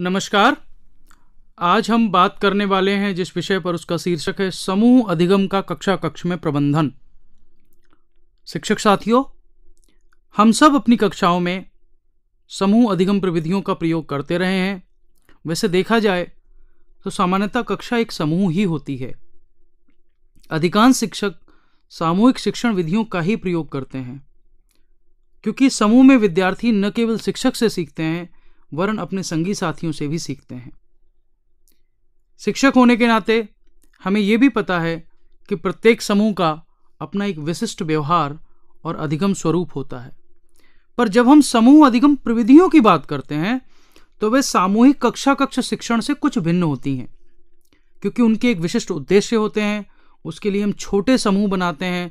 नमस्कार आज हम बात करने वाले हैं जिस विषय पर उसका शीर्षक है समूह अधिगम का कक्षा कक्ष में प्रबंधन शिक्षक साथियों हम सब अपनी कक्षाओं में समूह अधिगम प्रविधियों का प्रयोग करते रहे हैं वैसे देखा जाए तो सामान्यतः कक्षा एक समूह ही होती है अधिकांश शिक्षक सामूहिक शिक्षण विधियों का ही प्रयोग करते हैं क्योंकि समूह में विद्यार्थी न केवल शिक्षक से सीखते हैं वरन अपने संगी साथियों से भी सीखते हैं शिक्षक होने के नाते हमें यह भी पता है कि प्रत्येक समूह का अपना एक विशिष्ट व्यवहार और अधिगम स्वरूप होता है पर जब हम समूह अधिगम प्रविधियों की बात करते हैं तो वे सामूहिक कक्षा कक्ष शिक्षण से कुछ भिन्न होती हैं क्योंकि उनके एक विशिष्ट उद्देश्य होते हैं उसके लिए हम छोटे समूह बनाते हैं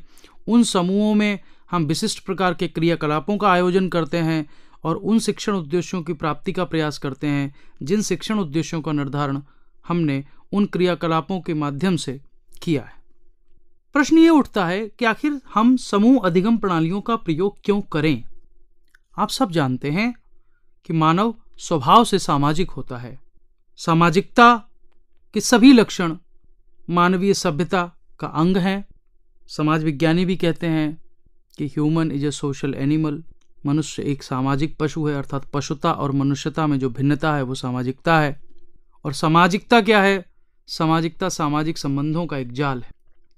उन समूहों में हम विशिष्ट प्रकार के क्रियाकलापों का आयोजन करते हैं और उन शिक्षण उद्देश्यों की प्राप्ति का प्रयास करते हैं जिन शिक्षण उद्देश्यों का निर्धारण हमने उन क्रियाकलापों के माध्यम से किया है प्रश्न ये उठता है कि आखिर हम समूह अधिगम प्रणालियों का प्रयोग क्यों करें आप सब जानते हैं कि मानव स्वभाव से सामाजिक होता है सामाजिकता के सभी लक्षण मानवीय सभ्यता का अंग हैं समाज विज्ञानी भी कहते हैं कि human is a social animal मनुष्य एक सामाजिक पशु है अर्थात पशुता और मनुष्यता में जो भिन्नता है वो सामाजिकता है और सामाजिकता क्या है सामाजिकता सामाजिक संबंधों का एक जाल है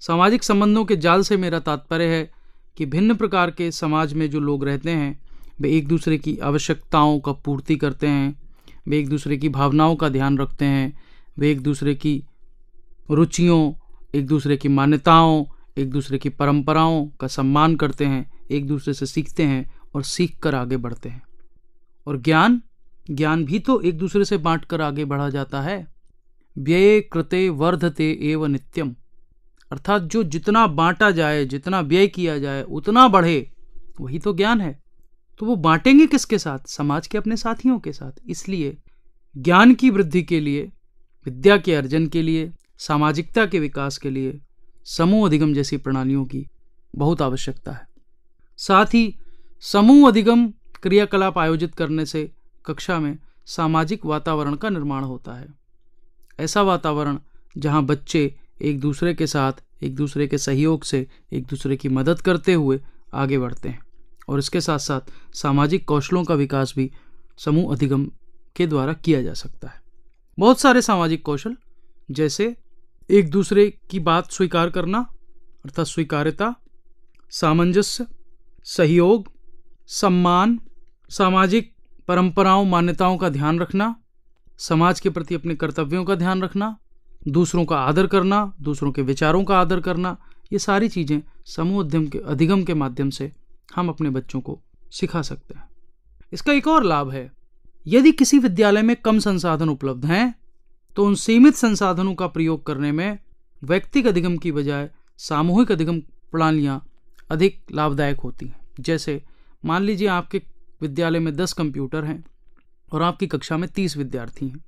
सामाजिक संबंधों के जाल से मेरा तात्पर्य है कि भिन्न प्रकार के समाज में जो लोग रहते हैं वे एक दूसरे की आवश्यकताओं का पूर्ति करते हैं वे एक दूसरे की भावनाओं का ध्यान रखते हैं वे एक दूसरे की रुचियों एक दूसरे की मान्यताओं एक दूसरे की परंपराओं का सम्मान करते हैं एक दूसरे से सीखते हैं और सीख कर आगे बढ़ते हैं और ज्ञान ज्ञान भी तो एक दूसरे से बांट कर आगे बढ़ा जाता है व्यय कृते वर्धते एव नित्यम अर्थात जो जितना बांटा जाए जितना व्यय किया जाए उतना बढ़े वही तो ज्ञान है तो वो बांटेंगे किसके साथ समाज के अपने साथियों के साथ इसलिए ज्ञान की वृद्धि के लिए विद्या के अर्जन के लिए सामाजिकता के विकास के लिए समूह अधिगम जैसी प्रणालियों की बहुत आवश्यकता है साथ ही समूह अधिगम क्रियाकलाप आयोजित करने से कक्षा में सामाजिक वातावरण का निर्माण होता है ऐसा वातावरण जहां बच्चे एक दूसरे के साथ एक दूसरे के सहयोग से एक दूसरे की मदद करते हुए आगे बढ़ते हैं और इसके साथ साथ सामाजिक कौशलों का विकास भी समूह अधिगम के द्वारा किया जा सकता है बहुत सारे सामाजिक कौशल जैसे एक दूसरे की बात स्वीकार करना अर्थात स्वीकार्यता सामंजस्य सहयोग सम्मान सामाजिक परंपराओं मान्यताओं का ध्यान रखना समाज के प्रति अपने कर्तव्यों का ध्यान रखना दूसरों का आदर करना दूसरों के विचारों का आदर करना ये सारी चीज़ें समूह उद्यम के अधिगम के माध्यम से हम अपने बच्चों को सिखा सकते हैं इसका एक और लाभ है यदि किसी विद्यालय में कम संसाधन उपलब्ध हैं तो उन सीमित संसाधनों का प्रयोग करने में व्यक्तिक अधिगम की बजाय सामूहिक अधिगम प्रणालियाँ अधिक लाभदायक होती हैं जैसे मान लीजिए आपके विद्यालय में दस कंप्यूटर हैं और आपकी कक्षा में तीस विद्यार्थी हैं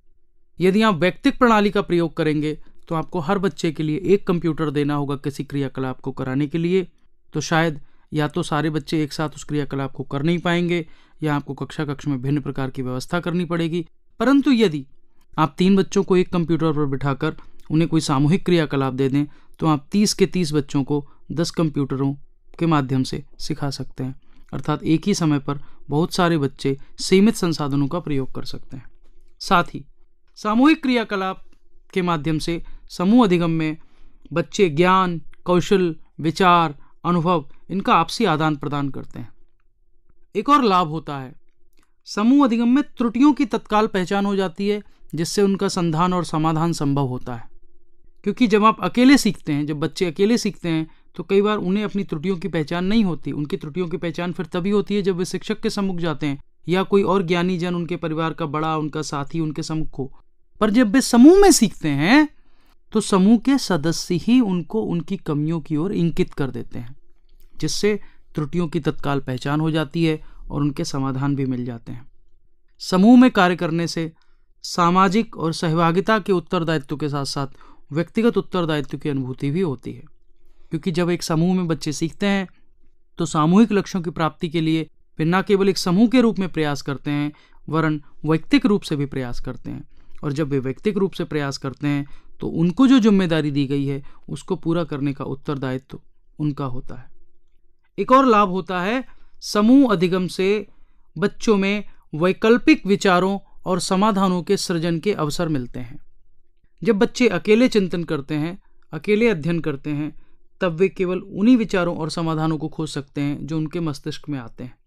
यदि आप व्यक्तिक प्रणाली का प्रयोग करेंगे तो आपको हर बच्चे के लिए एक कंप्यूटर देना होगा किसी क्रियाकलाप को कराने के लिए तो शायद या तो सारे बच्चे एक साथ उस क्रियाकलाप को कर नहीं पाएंगे या आपको कक्षा कक्ष में भिन्न प्रकार की व्यवस्था करनी पड़ेगी परंतु यदि आप तीन बच्चों को एक कंप्यूटर पर बिठाकर उन्हें कोई सामूहिक क्रियाकलाप दे दें तो आप तीस के तीस बच्चों को दस कंप्यूटरों के माध्यम से सिखा सकते हैं अर्थात एक ही समय पर बहुत सारे बच्चे सीमित संसाधनों का प्रयोग कर सकते हैं साथ ही सामूहिक क्रियाकलाप के माध्यम से समूह अधिगम में बच्चे ज्ञान कौशल विचार अनुभव इनका आपसी आदान प्रदान करते हैं एक और लाभ होता है समूह अधिगम में त्रुटियों की तत्काल पहचान हो जाती है जिससे उनका संधान और समाधान संभव होता है क्योंकि जब आप अकेले सीखते हैं जब बच्चे अकेले सीखते हैं तो कई बार उन्हें अपनी त्रुटियों की पहचान नहीं होती उनकी त्रुटियों की पहचान फिर तभी होती है जब वे शिक्षक के सम्मुख जाते हैं या कोई और ज्ञानी जन उनके परिवार का बड़ा उनका साथी उनके सम्मुख हो पर जब वे समूह में सीखते हैं तो समूह के सदस्य ही उनको उनकी कमियों की ओर इंकित कर देते हैं जिससे त्रुटियों की तत्काल पहचान हो जाती है और उनके समाधान भी मिल जाते हैं समूह में कार्य करने से सामाजिक और सहभागिता के उत्तरदायित्व के साथ साथ व्यक्तिगत उत्तरदायित्व की अनुभूति भी होती है क्योंकि जब एक समूह में बच्चे सीखते हैं तो सामूहिक लक्ष्यों की प्राप्ति के लिए वे न केवल एक समूह के रूप में प्रयास करते हैं वरन व्यक्तिक रूप से भी प्रयास करते हैं और जब वे व्यक्तिक रूप से प्रयास करते हैं तो उनको जो जिम्मेदारी दी गई है उसको पूरा करने का उत्तरदायित्व उनका होता है एक और लाभ होता है समूह अधिगम से बच्चों में वैकल्पिक विचारों और समाधानों के सृजन के अवसर मिलते हैं जब बच्चे अकेले चिंतन करते हैं अकेले अध्ययन करते हैं तब वे केवल उन्हीं विचारों और समाधानों को खोज सकते हैं जो उनके मस्तिष्क में आते हैं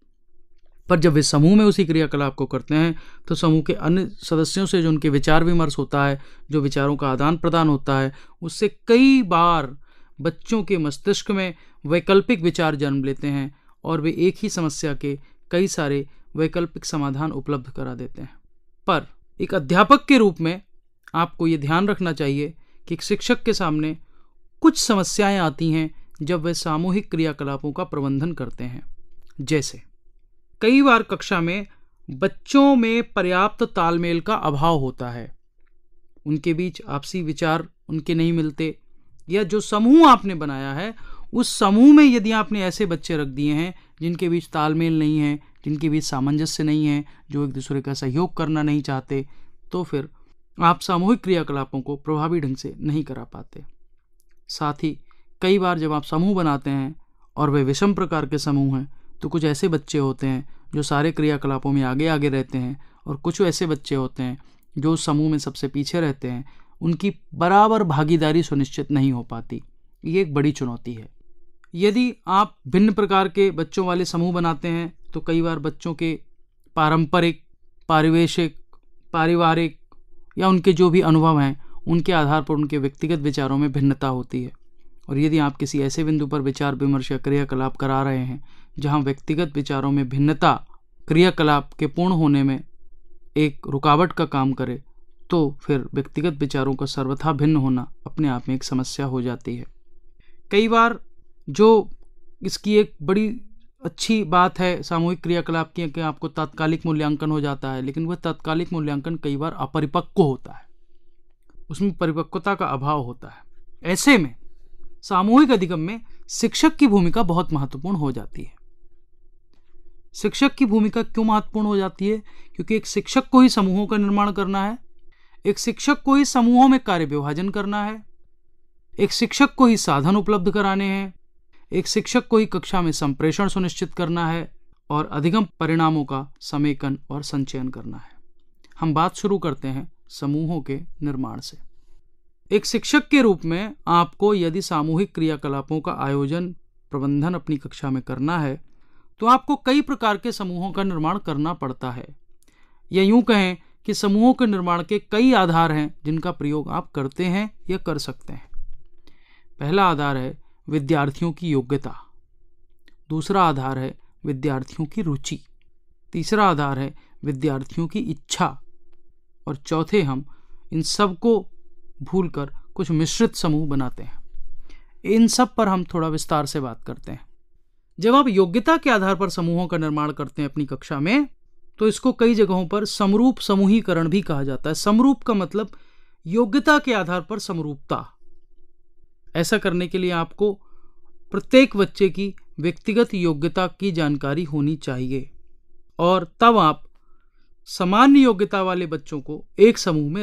पर जब वे समूह में उसी क्रियाकलाप को करते हैं तो समूह के अन्य सदस्यों से जो उनके विचार विमर्श होता है जो विचारों का आदान प्रदान होता है उससे कई बार बच्चों के मस्तिष्क में वैकल्पिक विचार जन्म लेते हैं और वे एक ही समस्या के कई सारे वैकल्पिक समाधान उपलब्ध करा देते हैं पर एक अध्यापक के रूप में आपको ये ध्यान रखना चाहिए कि एक शिक्षक के सामने कुछ समस्याएं आती हैं जब वे सामूहिक क्रियाकलापों का प्रबंधन करते हैं जैसे कई बार कक्षा में बच्चों में पर्याप्त तालमेल का अभाव होता है उनके बीच आपसी विचार उनके नहीं मिलते या जो समूह आपने बनाया है उस समूह में यदि आपने ऐसे बच्चे रख दिए हैं जिनके बीच तालमेल नहीं है जिनके बीच सामंजस्य नहीं है जो एक दूसरे का सहयोग करना नहीं चाहते तो फिर आप सामूहिक क्रियाकलापों को प्रभावी ढंग से नहीं करा पाते साथ ही कई बार जब आप समूह बनाते हैं और वे विषम प्रकार के समूह हैं तो कुछ ऐसे बच्चे होते हैं जो सारे क्रियाकलापों में आगे आगे रहते हैं और कुछ ऐसे बच्चे होते हैं जो उस समूह में सबसे पीछे रहते हैं उनकी बराबर भागीदारी सुनिश्चित नहीं हो पाती ये एक बड़ी चुनौती है यदि आप भिन्न प्रकार के बच्चों वाले समूह बनाते हैं तो कई बार बच्चों के पारंपरिक पारिवेशिक पारिवारिक या उनके जो भी अनुभव हैं उनके आधार पर उनके व्यक्तिगत विचारों में भिन्नता होती है और यदि आप किसी ऐसे बिंदु पर विचार विमर्श या क्रियाकलाप करा रहे हैं जहाँ व्यक्तिगत विचारों में भिन्नता क्रियाकलाप के पूर्ण होने में एक रुकावट का काम करे तो फिर व्यक्तिगत विचारों का सर्वथा भिन्न होना अपने आप में एक समस्या हो जाती है कई बार जो इसकी एक बड़ी अच्छी बात है सामूहिक क्रियाकलाप की कि आपको तात्कालिक मूल्यांकन हो जाता है लेकिन वह तात्कालिक मूल्यांकन कई बार अपरिपक्व होता है उसमें परिपक्वता का अभाव होता है ऐसे में सामूहिक अधिगम में शिक्षक की भूमिका बहुत महत्वपूर्ण हो जाती है शिक्षक की भूमिका क्यों महत्वपूर्ण हो जाती है क्योंकि एक शिक्षक को ही समूहों का निर्माण करना है एक शिक्षक को ही समूहों में कार्य विभाजन करना है एक शिक्षक को ही साधन उपलब्ध कराने हैं एक शिक्षक को ही कक्षा में संप्रेषण सुनिश्चित करना है और अधिगम परिणामों का समेकन और संचयन करना है हम बात शुरू करते हैं समूहों के निर्माण से एक शिक्षक के रूप में आपको यदि सामूहिक क्रियाकलापों का आयोजन प्रबंधन अपनी कक्षा में करना है तो आपको कई प्रकार के समूहों का निर्माण करना पड़ता है या यूं कहें कि समूहों के निर्माण के कई आधार हैं जिनका प्रयोग आप करते हैं या कर सकते हैं पहला आधार है विद्यार्थियों की योग्यता दूसरा आधार है विद्यार्थियों की रुचि तीसरा आधार है विद्यार्थियों की इच्छा और चौथे हम इन सब को भूल कर कुछ मिश्रित समूह बनाते हैं इन सब पर हम थोड़ा विस्तार से बात करते हैं जब आप योग्यता के आधार पर समूहों का निर्माण करते हैं अपनी कक्षा में तो इसको कई जगहों पर समरूप समूहीकरण भी कहा जाता है समरूप का मतलब योग्यता के आधार पर समरूपता ऐसा करने के लिए आपको प्रत्येक बच्चे की व्यक्तिगत योग्यता की जानकारी होनी चाहिए और तब आप समान योग्यता वाले बच्चों को एक समूह में